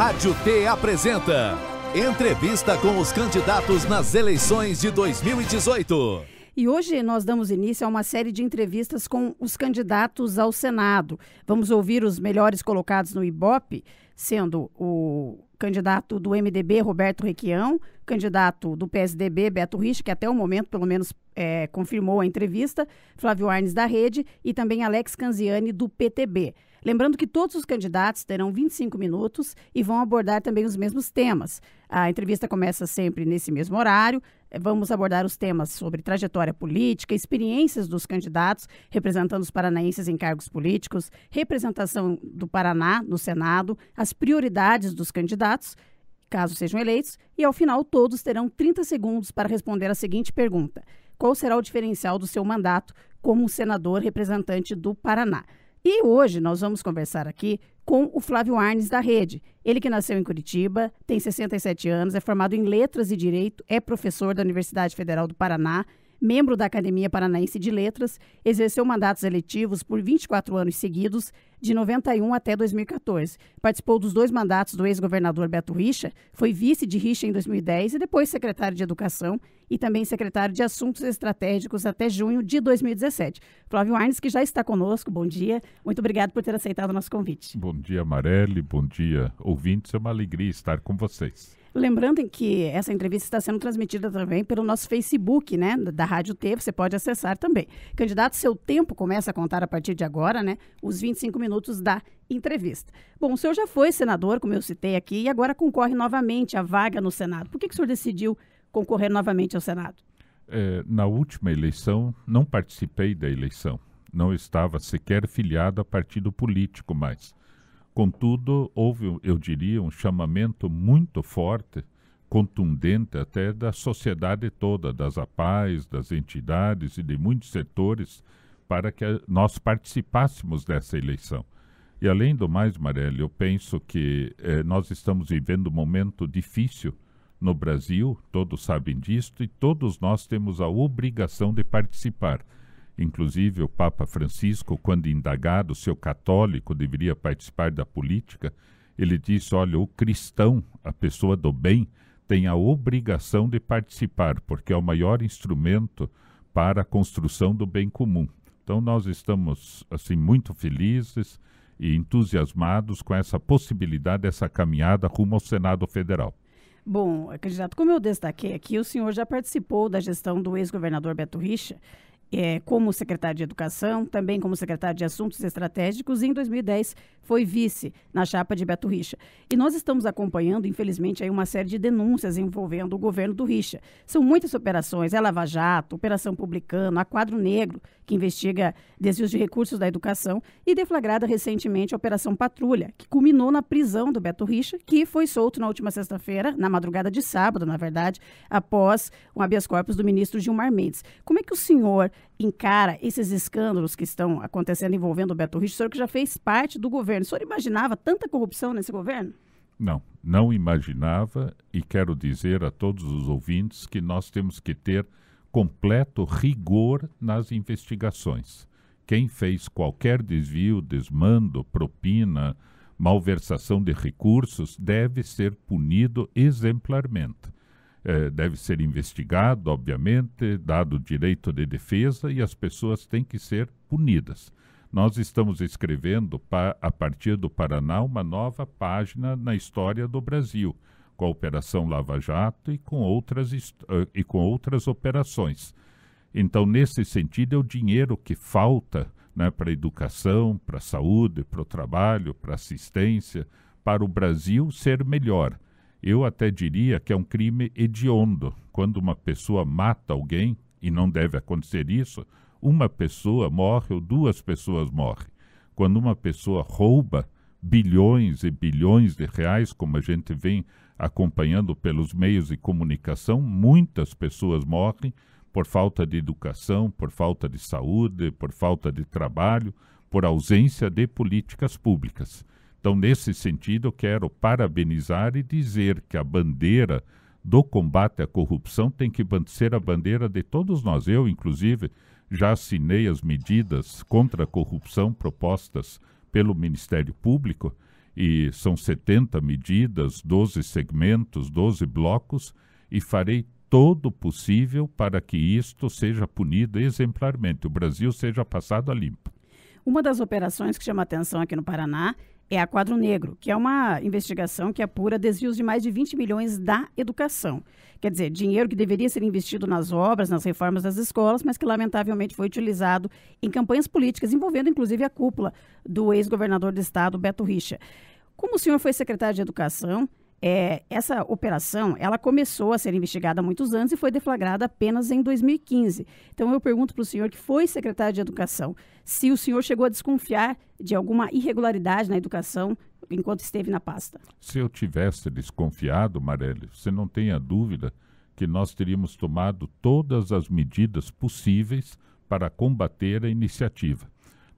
Rádio T apresenta Entrevista com os candidatos nas eleições de 2018. E hoje nós damos início a uma série de entrevistas com os candidatos ao Senado. Vamos ouvir os melhores colocados no IBOP, sendo o candidato do MDB, Roberto Requião, candidato do PSDB, Beto Rich, que até o momento, pelo menos, é, confirmou a entrevista, Flávio Arnes da Rede e também Alex Canziani, do PTB. Lembrando que todos os candidatos terão 25 minutos e vão abordar também os mesmos temas. A entrevista começa sempre nesse mesmo horário. É, vamos abordar os temas sobre trajetória política, experiências dos candidatos representando os paranaenses em cargos políticos, representação do Paraná no Senado, as prioridades dos candidatos, caso sejam eleitos, e ao final todos terão 30 segundos para responder a seguinte pergunta: Qual será o diferencial do seu mandato como senador representante do Paraná? E hoje nós vamos conversar aqui com o Flávio Arnes da Rede. Ele que nasceu em Curitiba, tem 67 anos, é formado em Letras e Direito, é professor da Universidade Federal do Paraná, membro da Academia Paranaense de Letras, exerceu mandatos eletivos por 24 anos seguidos, de 91 até 2014. Participou dos dois mandatos do ex-governador Beto Richa, foi vice de Richa em 2010 e depois secretário de Educação e também secretário de Assuntos Estratégicos até junho de 2017. Flávio Arnes, que já está conosco, bom dia. Muito obrigado por ter aceitado o nosso convite. Bom dia, Marelli. Bom dia, ouvintes. É uma alegria estar com vocês. Lembrando que essa entrevista está sendo transmitida também pelo nosso Facebook, né? Da Rádio T, você pode acessar também. Candidato, seu tempo começa a contar a partir de agora, né? Os 25 minutos da entrevista. Bom, o senhor já foi senador, como eu citei aqui, e agora concorre novamente à vaga no Senado. Por que, que o senhor decidiu concorrer novamente ao Senado? É, na última eleição, não participei da eleição. Não estava sequer filiado a partido político mais. Contudo, houve, eu diria, um chamamento muito forte, contundente até da sociedade toda, das APAES, das entidades e de muitos setores, para que nós participássemos dessa eleição. E além do mais, Marelli, eu penso que eh, nós estamos vivendo um momento difícil no Brasil, todos sabem disto e todos nós temos a obrigação de participar. Inclusive, o Papa Francisco, quando indagado se o católico deveria participar da política, ele disse: olha, o cristão, a pessoa do bem, tem a obrigação de participar, porque é o maior instrumento para a construção do bem comum. Então, nós estamos assim muito felizes e entusiasmados com essa possibilidade, essa caminhada rumo ao Senado Federal. Bom, candidato, como eu destaquei aqui, o senhor já participou da gestão do ex-governador Beto Richa é, como secretário de Educação, também como secretário de Assuntos Estratégicos, e em 2010 foi vice na chapa de Beto Richa. E nós estamos acompanhando, infelizmente, aí uma série de denúncias envolvendo o governo do Richa. São muitas operações, é Lava Jato, Operação Publicano, a Quadro Negro, que investiga desvios de recursos da educação, e deflagrada recentemente a Operação Patrulha, que culminou na prisão do Beto Richa, que foi solto na última sexta-feira, na madrugada de sábado, na verdade, após um habeas corpus do ministro Gilmar Mendes. Como é que o senhor encara esses escândalos que estão acontecendo envolvendo o Beto Rich, o senhor que já fez parte do governo, o senhor imaginava tanta corrupção nesse governo? Não, não imaginava e quero dizer a todos os ouvintes que nós temos que ter completo rigor nas investigações. Quem fez qualquer desvio, desmando, propina, malversação de recursos deve ser punido exemplarmente. É, deve ser investigado, obviamente, dado o direito de defesa e as pessoas têm que ser punidas. Nós estamos escrevendo, a partir do Paraná, uma nova página na história do Brasil, com a Operação Lava Jato e com outras, e com outras operações. Então, nesse sentido, é o dinheiro que falta né, para a educação, para a saúde, para o trabalho, para a assistência, para o Brasil ser melhor. Eu até diria que é um crime hediondo. Quando uma pessoa mata alguém, e não deve acontecer isso, uma pessoa morre ou duas pessoas morrem. Quando uma pessoa rouba bilhões e bilhões de reais, como a gente vem acompanhando pelos meios de comunicação, muitas pessoas morrem por falta de educação, por falta de saúde, por falta de trabalho, por ausência de políticas públicas. Então, nesse sentido, quero parabenizar e dizer que a bandeira do combate à corrupção tem que ser a bandeira de todos nós. Eu, inclusive, já assinei as medidas contra a corrupção propostas pelo Ministério Público, e são 70 medidas, 12 segmentos, 12 blocos, e farei todo o possível para que isto seja punido exemplarmente, o Brasil seja passado a limpo. Uma das operações que chama atenção aqui no Paraná é a Quadro Negro, que é uma investigação que apura desvios de mais de 20 milhões da educação. Quer dizer, dinheiro que deveria ser investido nas obras, nas reformas das escolas, mas que lamentavelmente foi utilizado em campanhas políticas, envolvendo inclusive a cúpula do ex-governador do estado, Beto Richa. Como o senhor foi secretário de Educação, é, essa operação, ela começou a ser investigada há muitos anos e foi deflagrada apenas em 2015. Então eu pergunto para o senhor que foi secretário de Educação, se o senhor chegou a desconfiar de alguma irregularidade na educação enquanto esteve na pasta. Se eu tivesse desconfiado, Marelli, você não tenha dúvida que nós teríamos tomado todas as medidas possíveis para combater a iniciativa.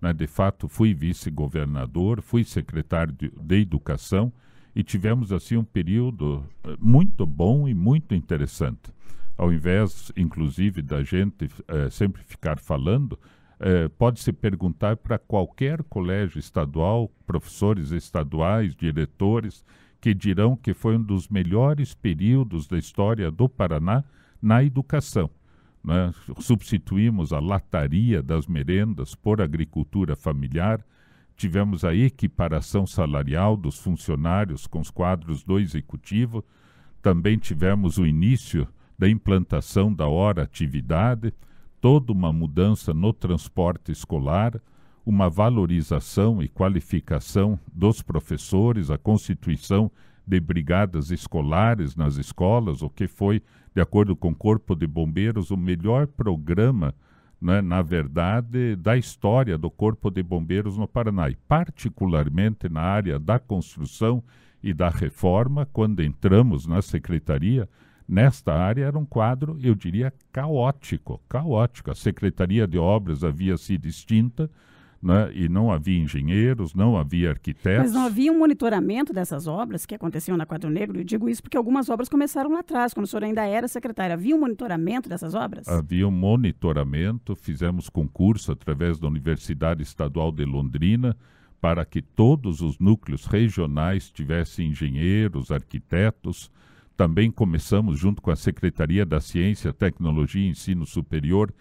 Né, de fato, fui vice-governador, fui secretário de Educação e tivemos assim um período eh, muito bom e muito interessante. Ao invés, inclusive, da gente eh, sempre ficar falando, eh, pode se perguntar para qualquer colégio estadual, professores estaduais, diretores, que dirão que foi um dos melhores períodos da história do Paraná na educação. Né? Substituímos a lataria das merendas por agricultura familiar, Tivemos a equiparação salarial dos funcionários com os quadros do executivo, também tivemos o início da implantação da hora atividade, toda uma mudança no transporte escolar, uma valorização e qualificação dos professores, a constituição de brigadas escolares nas escolas, o que foi, de acordo com o Corpo de Bombeiros, o melhor programa né, na verdade, da história do Corpo de Bombeiros no Paraná, e particularmente na área da construção e da reforma, quando entramos na secretaria, nesta área era um quadro, eu diria, caótico, caótico. A Secretaria de Obras havia sido extinta, né? e não havia engenheiros, não havia arquitetos. Mas não havia um monitoramento dessas obras que aconteciam na Quadro Negro? Eu digo isso porque algumas obras começaram lá atrás, quando o senhor ainda era secretário. Havia um monitoramento dessas obras? Havia um monitoramento, fizemos concurso através da Universidade Estadual de Londrina para que todos os núcleos regionais tivessem engenheiros, arquitetos, também começamos, junto com a Secretaria da Ciência, Tecnologia e Ensino Superior,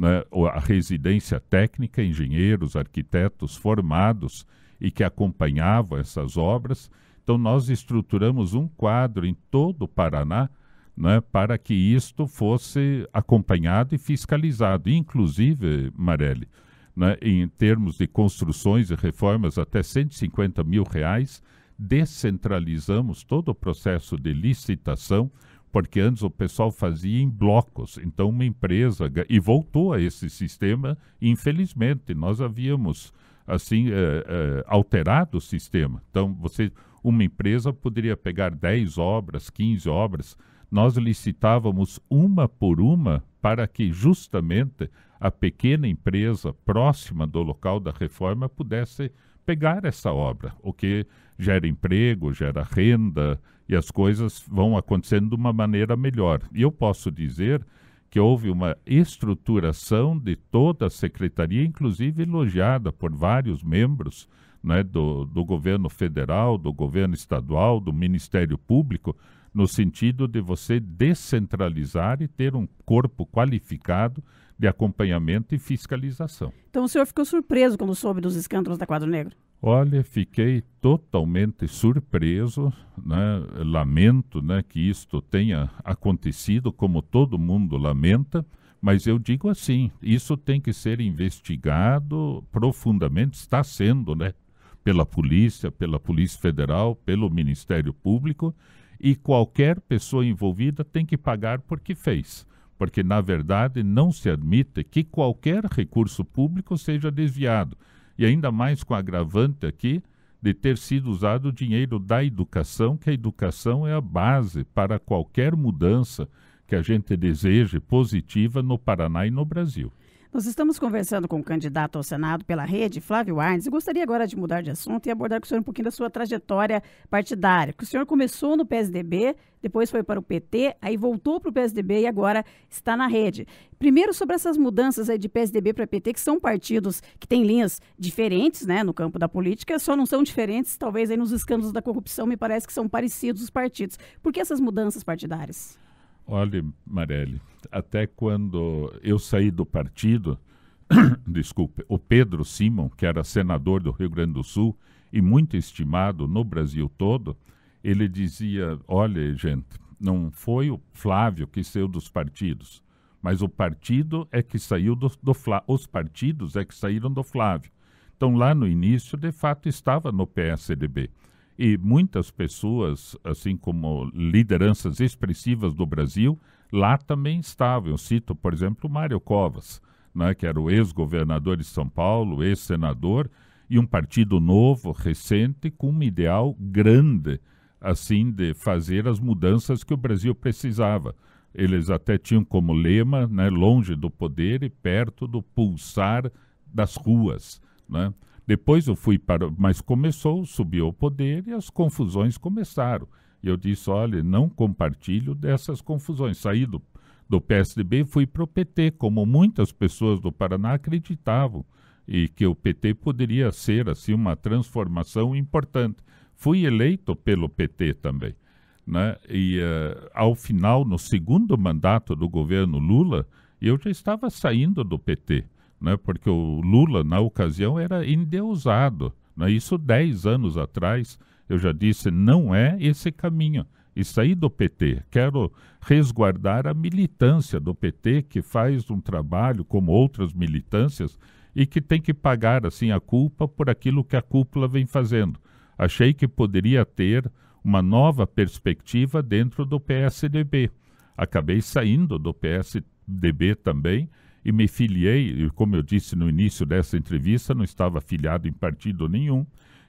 né, a residência técnica, engenheiros, arquitetos formados e que acompanhavam essas obras. Então, nós estruturamos um quadro em todo o Paraná né, para que isto fosse acompanhado e fiscalizado. Inclusive, Marelli, né, em termos de construções e reformas, até 150 mil reais, descentralizamos todo o processo de licitação porque antes o pessoal fazia em blocos. Então, uma empresa. E voltou a esse sistema, infelizmente. Nós havíamos, assim, é, é, alterado o sistema. Então, você, uma empresa poderia pegar 10 obras, 15 obras. Nós licitávamos uma por uma para que, justamente, a pequena empresa próxima do local da reforma pudesse pegar essa obra, o que gera emprego, gera renda e as coisas vão acontecendo de uma maneira melhor. E eu posso dizer que houve uma estruturação de toda a secretaria, inclusive elogiada por vários membros né, do, do governo federal, do governo estadual, do Ministério Público, no sentido de você descentralizar e ter um corpo qualificado de acompanhamento e fiscalização. Então o senhor ficou surpreso quando soube dos escândalos da Quadro Negro? Olha, fiquei totalmente surpreso, né? lamento né, que isto tenha acontecido, como todo mundo lamenta, mas eu digo assim, isso tem que ser investigado profundamente, está sendo, né? Pela polícia, pela Polícia Federal, pelo Ministério Público, e qualquer pessoa envolvida tem que pagar por que fez porque, na verdade, não se admite que qualquer recurso público seja desviado, e ainda mais com agravante aqui de ter sido usado o dinheiro da educação, que a educação é a base para qualquer mudança que a gente deseje positiva no Paraná e no Brasil. Nós estamos conversando com o candidato ao Senado pela rede, Flávio Arnes, e gostaria agora de mudar de assunto e abordar com o senhor um pouquinho da sua trajetória partidária. o senhor começou no PSDB, depois foi para o PT, aí voltou para o PSDB e agora está na rede. Primeiro, sobre essas mudanças aí de PSDB para PT, que são partidos que têm linhas diferentes né, no campo da política, só não são diferentes, talvez aí nos escândalos da corrupção, me parece que são parecidos os partidos. Por que essas mudanças partidárias? Olha, Marelli, até quando eu saí do partido, desculpe, o Pedro Simon, que era senador do Rio Grande do Sul e muito estimado no Brasil todo, ele dizia: olha, gente, não foi o Flávio que saiu dos partidos, mas o partido é que saiu do, do Flávio, os partidos é que saíram do Flávio. Então, lá no início, de fato, estava no PSDB e muitas pessoas, assim como lideranças expressivas do Brasil, lá também estavam. Eu cito, por exemplo, Mário Covas, né, que era o ex-governador de São Paulo, ex-senador, e um partido novo, recente, com um ideal grande, assim, de fazer as mudanças que o Brasil precisava. Eles até tinham como lema, né, longe do poder e perto do pulsar das ruas, né? Depois eu fui para. Mas começou, subiu o poder e as confusões começaram. E eu disse: olha, não compartilho dessas confusões. Saí do, do PSDB fui para o PT, como muitas pessoas do Paraná acreditavam, e que o PT poderia ser assim uma transformação importante. Fui eleito pelo PT também. Né? E uh, ao final, no segundo mandato do governo Lula, eu já estava saindo do PT né? porque o Lula, na ocasião, era endeusado. Né? Isso 10 anos atrás, eu já disse, não é esse caminho. E sair do PT. Quero resguardar a militância do PT, que faz um trabalho, como outras militâncias, e que tem que pagar assim a culpa por aquilo que a cúpula vem fazendo. Achei que poderia ter uma nova perspectiva dentro do PSDB. Acabei saindo do PSDB também e me filiei, e como eu disse no início dessa entrevista, não estava filiado em partido nenhum,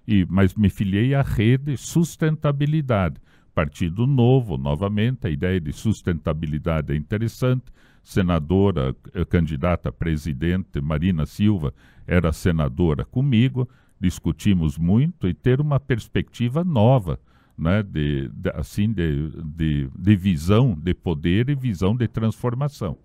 e, mas me filiei à rede Sustentabilidade. Partido novo, novamente, a ideia de sustentabilidade é interessante. Senadora, eh, candidata a presidente Marina Silva era senadora comigo, discutimos muito e ter uma perspectiva nova, né, de, de assim, de, de, de visão de poder e visão de transformação.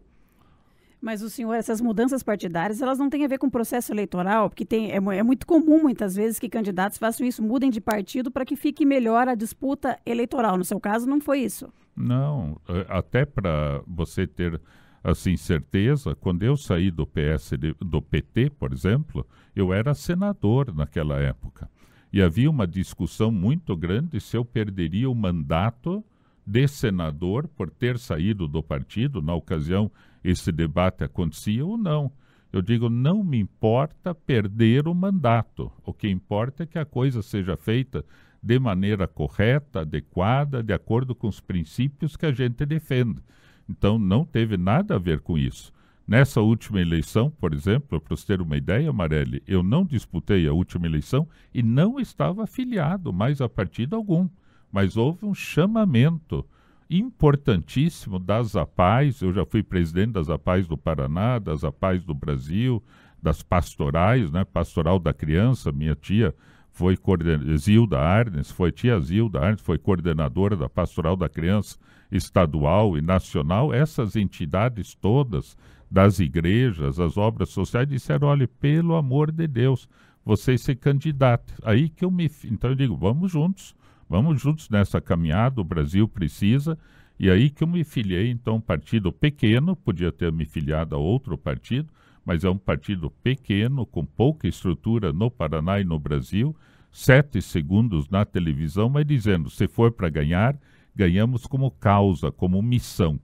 Mas o senhor, essas mudanças partidárias, elas não têm a ver com o processo eleitoral, porque tem, é, é, muito comum muitas vezes que candidatos façam isso, mudem de partido para que fique melhor a disputa eleitoral. No seu caso, não foi isso. Não, eh, até para você ter assim certeza, quando eu saí do PS do PT, por exemplo, eu era senador naquela época. E havia uma discussão muito grande se eu perderia o mandato de senador por ter saído do partido na ocasião esse debate acontecia ou não. Eu digo, não me importa perder o mandato. O que importa é que a coisa seja feita de maneira correta, adequada, de acordo com os princípios que a gente defende. Então, não teve nada a ver com isso. Nessa última eleição, por exemplo, para você ter uma ideia, Marelli, eu não disputei a última eleição e não estava afiliado mais a partido algum. Mas houve um chamamento importantíssimo das APAES. Eu já fui presidente das APAES do Paraná, das APAES do Brasil, das pastorais, né? Pastoral da criança, minha tia foi coorden... Zilda Arnes, foi tia Zilda Arnes, foi coordenadora da Pastoral da Criança estadual e nacional. Essas entidades todas das igrejas, as obras sociais disseram: olha, pelo amor de Deus, vocês se candidatos Aí que eu me. Então eu digo: vamos juntos Vamos juntos nessa caminhada, o Brasil precisa. E aí que eu me filiei, então, um partido pequeno, podia ter me filiado a outro partido, mas é um partido pequeno, com pouca estrutura no Paraná e no Brasil, sete segundos na televisão, mas dizendo: se for para ganhar, ganhamos como causa, como missão.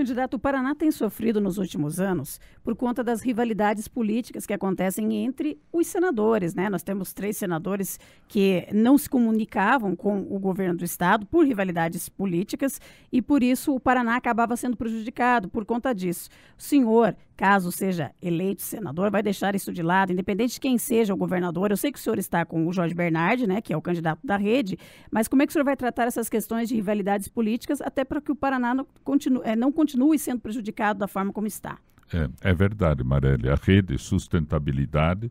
Candidato, o Paraná tem sofrido nos últimos anos por conta das rivalidades políticas que acontecem entre os senadores, né? Nós temos três senadores que não se comunicavam com o governo do estado por rivalidades políticas e por isso o Paraná acabava sendo prejudicado por conta disso. O senhor, caso seja eleito senador, vai deixar isso de lado, independente de quem seja o governador. Eu sei que o senhor está com o Jorge Bernardi, né, que é o candidato da rede, mas como é que o senhor vai tratar essas questões de rivalidades políticas até para que o Paraná não continue, eh, não continue continue sendo prejudicado da forma como está. É, é verdade, Marelli. A rede Sustentabilidade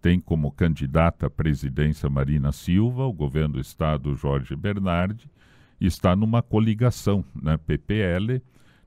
tem como candidata à presidência Marina Silva, o governo do estado Jorge Bernardi, está numa coligação, né? PPL,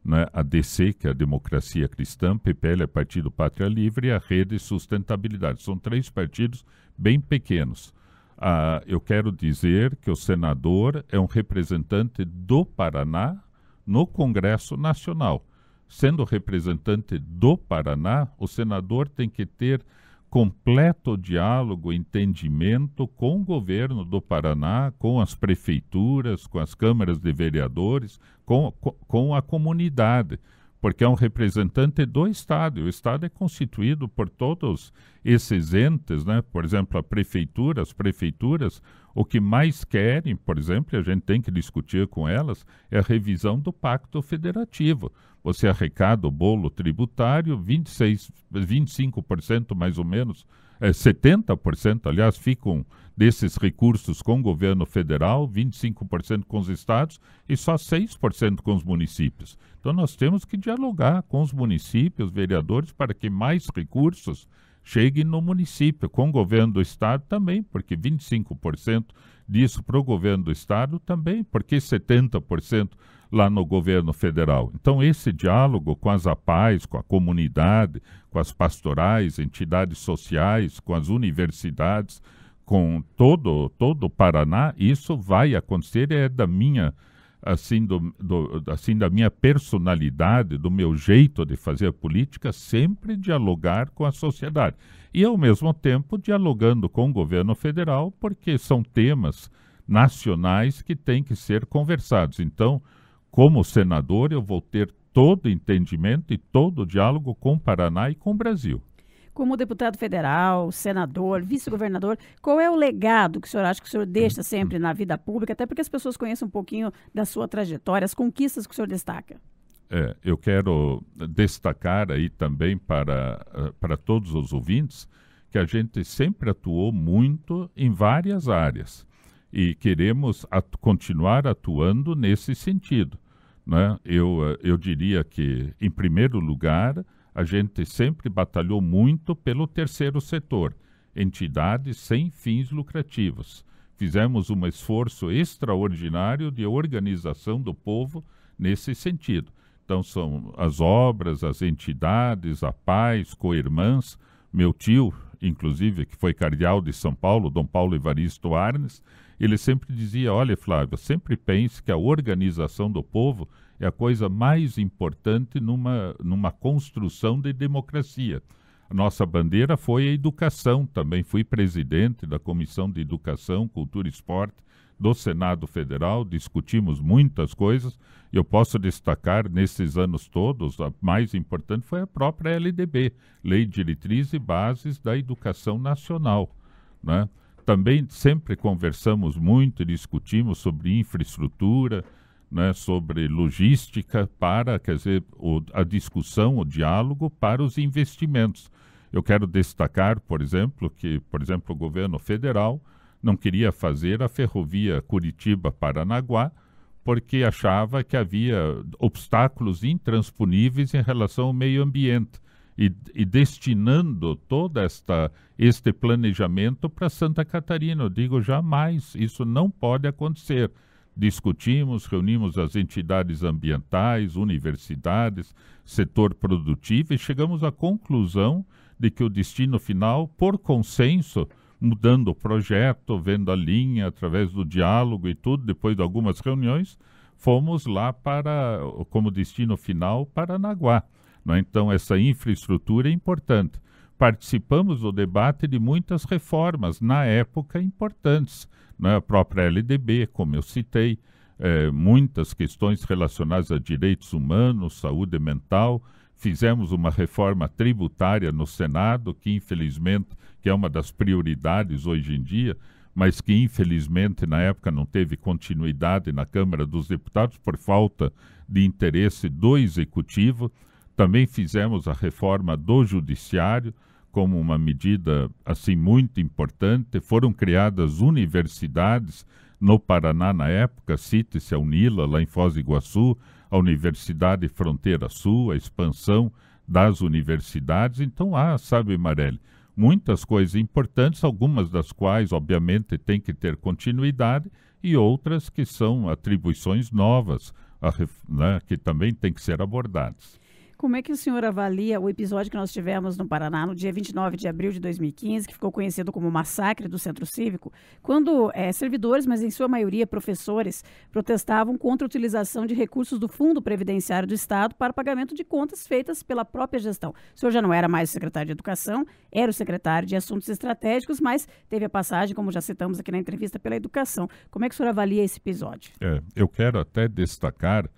né? a DC, que é a Democracia Cristã, PPL é Partido Pátria Livre e a Rede Sustentabilidade. São três partidos bem pequenos. Ah, eu quero dizer que o senador é um representante do Paraná no Congresso Nacional. Sendo representante do Paraná, o senador tem que ter completo diálogo, entendimento com o governo do Paraná, com as prefeituras, com as câmaras de vereadores, com, com a comunidade porque é um representante do Estado. O Estado é constituído por todos esses entes, né? por exemplo, a prefeitura, as prefeituras, o que mais querem, por exemplo, e a gente tem que discutir com elas, é a revisão do Pacto Federativo. Você arrecada o bolo tributário, 26, 25% mais ou menos, é, 70%, aliás, ficam desses recursos com o governo federal, 25% com os estados e só 6% com os municípios. Então nós temos que dialogar com os municípios, vereadores, para que mais recursos cheguem no município, com o governo do estado também, porque 25% disso para o governo do estado também, porque 70% lá no governo federal. Então, esse diálogo com as APAES, com a comunidade, com as pastorais, entidades sociais, com as universidades, com todo todo o Paraná, isso vai acontecer é da minha assim do, do, assim da minha personalidade, do meu jeito de fazer política, sempre dialogar com a sociedade e ao mesmo tempo dialogando com o governo federal, porque são temas nacionais que têm que ser conversados. Então, como senador, eu vou ter todo entendimento e todo diálogo com o Paraná e com o Brasil como deputado federal, senador, vice-governador, qual é o legado que o senhor acha que o senhor deixa uhum. sempre na vida pública, até porque as pessoas conhecem um pouquinho da sua trajetória, as conquistas que o senhor destaca? É, eu quero destacar aí também para, eh, para todos os ouvintes que a gente sempre atuou muito em várias áreas e queremos atu continuar atuando nesse sentido. Né? Eu, eh, eu diria que, em primeiro lugar, a gente sempre batalhou muito pelo terceiro setor, entidades sem fins lucrativos. Fizemos um esforço extraordinário de organização do povo nesse sentido. Então, são as obras, as entidades, a paz, co co-irmãs. Meu tio, inclusive, que foi cardeal de São Paulo, Dom Paulo Evaristo Arnes, ele sempre dizia: Olha, Flávio, sempre pense que a organização do povo é a coisa mais importante numa, numa construção de democracia. Nossa bandeira foi a educação também. Fui presidente da Comissão de Educação, Cultura e Esporte do Senado Federal, discutimos muitas coisas. Eu posso destacar nesses anos todos, a mais importante foi a própria LDB, Lei Diretriz e Bases da Educação Nacional. Né? Também sempre conversamos muito, discutimos sobre infraestrutura, né, sobre logística para, quer dizer, o, a discussão, o diálogo para os investimentos. Eu quero destacar, por exemplo, que, por exemplo, o governo federal não queria fazer a ferrovia Curitiba-Paranaguá porque achava que havia obstáculos intransponíveis em relação ao meio ambiente. E, e, destinando todo esta, este planejamento para Santa Catarina. Eu digo jamais, isso não pode acontecer. Discutimos, reunimos as entidades ambientais, universidades, setor produtivo e chegamos à conclusão de que o destino final, por consenso, mudando o projeto, vendo a linha através do diálogo e tudo, depois de algumas reuniões, fomos lá para, como destino final, Paranaguá. Né? Então, essa infraestrutura é importante participamos do debate de muitas reformas, na época importantes. Né? A própria LDB, como eu citei, é, muitas questões relacionadas a direitos humanos, saúde mental. Fizemos uma reforma tributária no Senado, que infelizmente que é uma das prioridades hoje em dia, mas que infelizmente na época não teve continuidade na Câmara dos Deputados por falta de interesse do Executivo. Também fizemos a reforma do judiciário como uma medida assim muito importante. Foram criadas universidades no Paraná na época, cite-se a Unila lá em Foz do Iguaçu, a Universidade Fronteira Sul, a expansão das universidades. Então há, ah, sabe, Marelli, muitas coisas importantes, algumas das quais, obviamente, tem que ter continuidade e outras que são atribuições novas, a, né, que também têm que ser abordadas. Como é que o senhor avalia o episódio que nós tivemos no Paraná no dia 29 de abril de 2015, que ficou conhecido como massacre do Centro Cívico, quando é, servidores, mas em sua maioria professores, protestavam contra a utilização de recursos do Fundo Previdenciário do Estado para pagamento de contas feitas pela própria gestão. O senhor já não era mais secretário de Educação, era o secretário de Assuntos Estratégicos, mas teve a passagem, como já citamos aqui na entrevista, pela Educação. Como é que o senhor avalia esse episódio? É, eu quero até destacar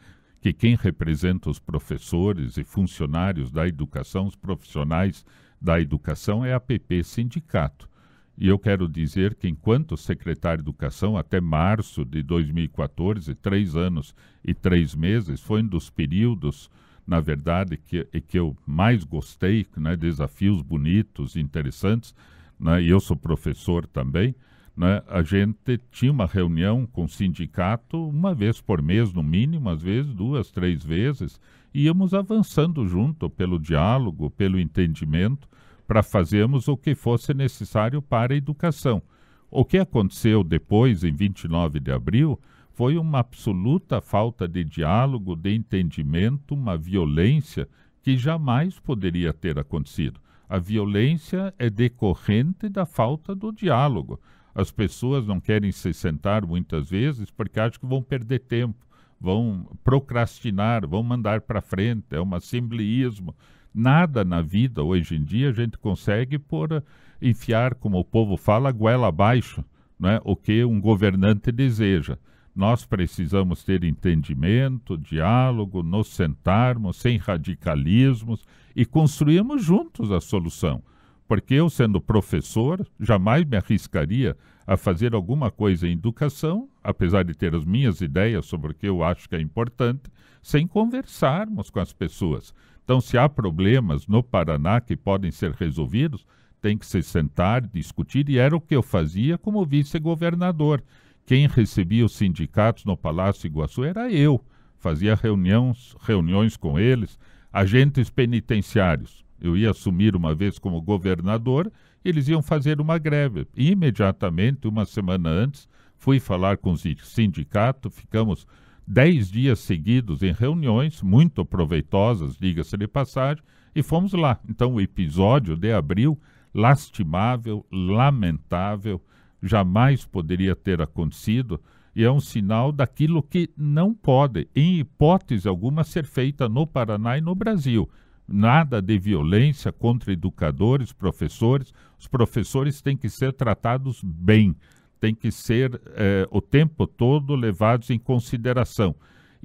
que quem representa os professores e funcionários da educação, os profissionais da educação, é a PP Sindicato. E eu quero dizer que, enquanto secretário de Educação, até março de 2014, três anos e três meses, foi um dos períodos, na verdade, que, que eu mais gostei, né, desafios bonitos, interessantes, né, e eu sou professor também, né, a gente tinha uma reunião com o sindicato uma vez por mês, no mínimo, às vezes duas, três vezes, e íamos avançando junto pelo diálogo, pelo entendimento, para fazermos o que fosse necessário para a educação. O que aconteceu depois, em 29 de abril, foi uma absoluta falta de diálogo, de entendimento, uma violência que jamais poderia ter acontecido. A violência é decorrente da falta do diálogo. As pessoas não querem se sentar muitas vezes porque acham que vão perder tempo, vão procrastinar, vão mandar para frente, é um assembleísmo. Nada na vida hoje em dia a gente consegue por eh, enfiar, como o povo fala, goela abaixo, né, o que um governante deseja nós precisamos ter entendimento, diálogo, nos sentarmos sem radicalismos e construirmos juntos a solução porque eu, sendo professor, jamais me arriscaria a fazer alguma coisa em educação, apesar de ter as minhas ideias sobre o que eu acho que é importante, sem conversarmos com as pessoas. Então, se há problemas no Paraná que podem ser resolvidos, tem que se sentar, discutir, e era o que eu fazia como vice-governador. Quem recebia os sindicatos no Palácio Iguaçu era eu. Fazia reuniões, reuniões com eles, agentes penitenciários eu ia assumir uma vez como governador, eles iam fazer uma greve. E, imediatamente, uma semana antes, fui falar com o sindicato, ficamos dez dias seguidos em reuniões muito proveitosas, diga-se de passagem, e fomos lá. Então, o episódio de abril, lastimável, lamentável, jamais poderia ter acontecido, e é um sinal daquilo que não pode, em hipótese alguma, ser feita no Paraná e no Brasil nada de violência contra educadores, professores. Os professores têm que ser tratados bem, têm que ser eh, o tempo todo levados em consideração.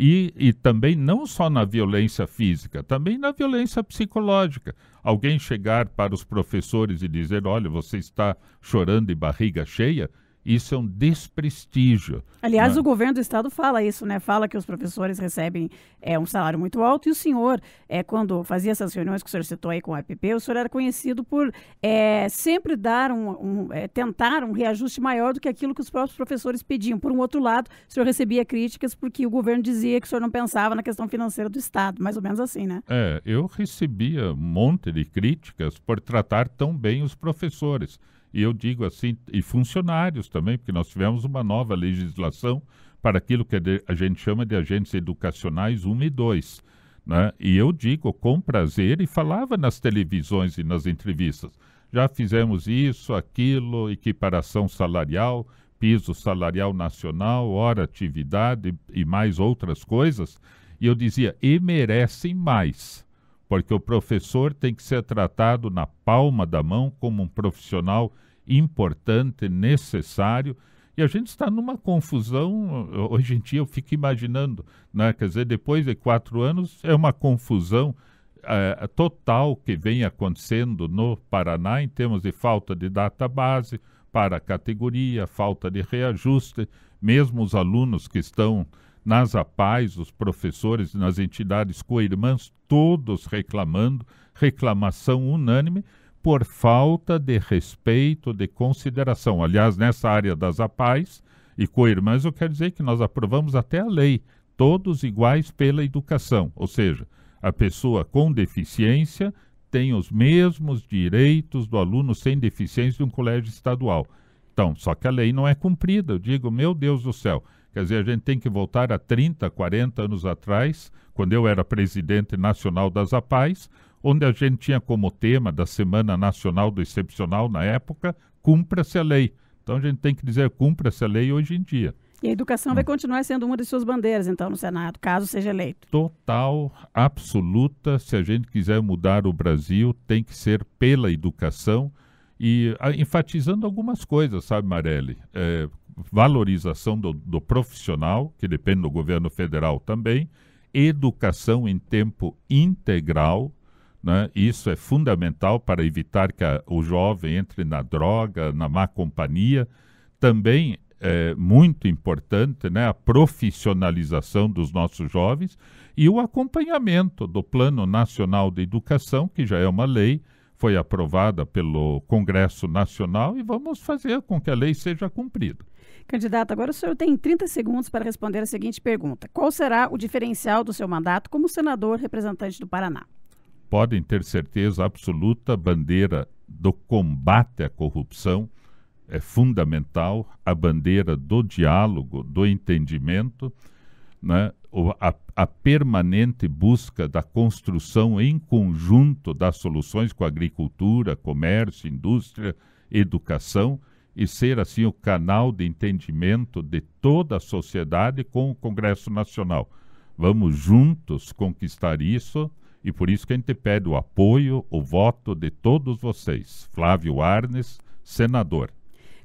E, e, também não só na violência física, também na violência psicológica. Alguém chegar para os professores e dizer: olha, você está chorando e barriga cheia, isso é um desprestígio. Aliás, né? o governo do estado fala isso, né? Fala que os professores recebem é, um salário muito alto e o senhor, é, quando fazia essas reuniões que o senhor citou aí com o APP, o senhor era conhecido por é, sempre dar um, um é, tentar um reajuste maior do que aquilo que os próprios professores pediam. Por um outro lado, o senhor recebia críticas porque o governo dizia que o senhor não pensava na questão financeira do estado, mais ou menos assim, né? É, eu recebia um monte de críticas por tratar tão bem os professores e eu digo assim, e funcionários também, porque nós tivemos uma nova legislação para aquilo que é a gente chama de agentes educacionais 1 e 2. Né? E eu digo com prazer e falava nas televisões e nas entrevistas. Já fizemos isso, aquilo, equiparação salarial, piso salarial nacional, hora atividade e mais outras coisas. E eu dizia, e merecem mais porque o professor tem que ser tratado na palma da mão como um profissional importante, necessário. E a gente está numa confusão, hoje em dia eu fico imaginando, né? quer dizer, depois de quatro anos é uma confusão uh, total que vem acontecendo no Paraná em termos de falta de data base para a categoria, falta de reajuste, mesmo os alunos que estão nas APAES, os professores, nas entidades coirmãs, todos reclamando, reclamação unânime, por falta de respeito, de consideração. Aliás, nessa área das APAES e coirmãs, eu quero dizer que nós aprovamos até a lei, todos iguais pela educação, ou seja, a pessoa com deficiência tem os mesmos direitos do aluno sem deficiência de um colégio estadual. Então, só que a lei não é cumprida. Eu digo, meu Deus do céu, Quer dizer, a gente tem que voltar a 30, 40 anos atrás, quando eu era presidente nacional das APAES, onde a gente tinha como tema da Semana Nacional do Excepcional na época, cumpra-se a lei. Então a gente tem que dizer cumpra-se a lei hoje em dia. E a educação vai hum. continuar sendo uma de suas bandeiras, então, no Senado, caso seja eleito. Total, absoluta. Se a gente quiser mudar o Brasil, tem que ser pela educação. E a, ah, enfatizando algumas coisas, sabe, Marelli? É, valorização do, do profissional, que depende do governo federal também, educação em tempo integral, né? Isso é fundamental para evitar que a, o jovem entre na droga, na má companhia. Também é muito importante né, a profissionalização dos nossos jovens e o acompanhamento do Plano Nacional de Educação, que já é uma lei, foi aprovada pelo Congresso Nacional e vamos fazer com que a lei seja cumprida. Candidato, agora o senhor tem 30 segundos para responder a seguinte pergunta: Qual será o diferencial do seu mandato como senador representante do Paraná? Podem ter certeza absoluta, bandeira do combate à corrupção é fundamental, a bandeira do diálogo, do entendimento, né? a, a permanente busca da construção em conjunto das soluções com agricultura, comércio, indústria, educação e ser assim o canal de entendimento de toda a sociedade com o Congresso Nacional. Vamos juntos conquistar isso e por isso que a gente pede o apoio, o voto de todos vocês. Flávio Arnes, senador.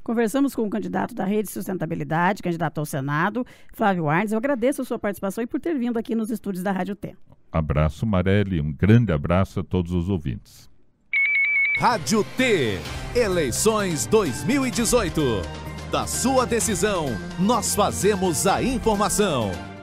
Conversamos com o candidato da Rede Sustentabilidade, candidato ao Senado, Flávio Arnes. Eu agradeço a sua participação e por ter vindo aqui nos estúdios da Rádio T. Abraço, Marelli. Um grande abraço a todos os ouvintes. Rádio T. Eleições 2018. Da sua decisão, nós fazemos a informação.